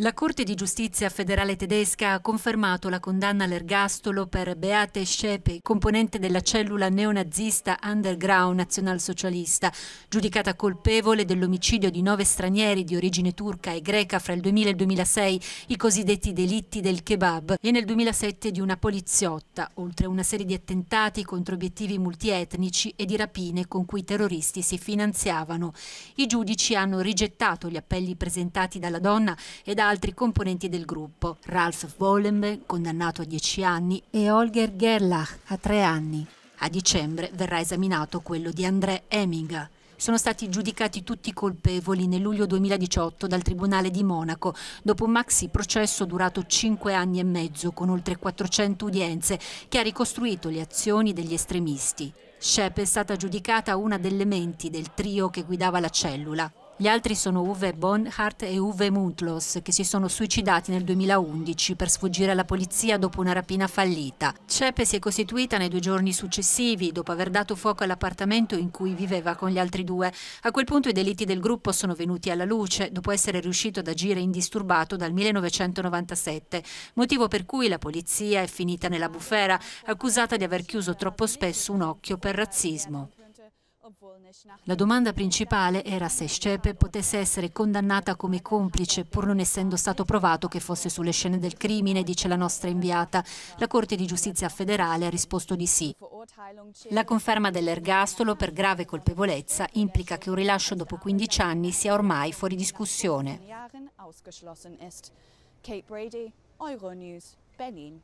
La Corte di giustizia federale tedesca ha confermato la condanna all'ergastolo per Beate Schäpe, componente della cellula neonazista underground nazionalsocialista, giudicata colpevole dell'omicidio di nove stranieri di origine turca e greca fra il 2000 e il 2006, i cosiddetti delitti del kebab, e nel 2007 di una poliziotta, oltre a una serie di attentati contro obiettivi multietnici e di rapine con cui i terroristi si finanziavano. I giudici hanno rigettato gli appelli presentati dalla donna ed ha altri componenti del gruppo, Ralf Wollenberg, condannato a 10 anni, e Holger Gerlach, a 3 anni. A dicembre verrà esaminato quello di André Eminga. Sono stati giudicati tutti colpevoli nel luglio 2018 dal Tribunale di Monaco, dopo un maxi processo durato 5 anni e mezzo con oltre 400 udienze, che ha ricostruito le azioni degli estremisti. Shep è stata giudicata una delle menti del trio che guidava la cellula. Gli altri sono Uwe Bonhart e Uwe Muntlos, che si sono suicidati nel 2011 per sfuggire alla polizia dopo una rapina fallita. Cepe si è costituita nei due giorni successivi, dopo aver dato fuoco all'appartamento in cui viveva con gli altri due. A quel punto i delitti del gruppo sono venuti alla luce, dopo essere riuscito ad agire indisturbato dal 1997, motivo per cui la polizia è finita nella bufera, accusata di aver chiuso troppo spesso un occhio per razzismo. La domanda principale era se Scepe potesse essere condannata come complice pur non essendo stato provato che fosse sulle scene del crimine, dice la nostra inviata. La Corte di Giustizia federale ha risposto di sì. La conferma dell'ergastolo per grave colpevolezza implica che un rilascio dopo 15 anni sia ormai fuori discussione. Kate Brady, Euronews, Benin.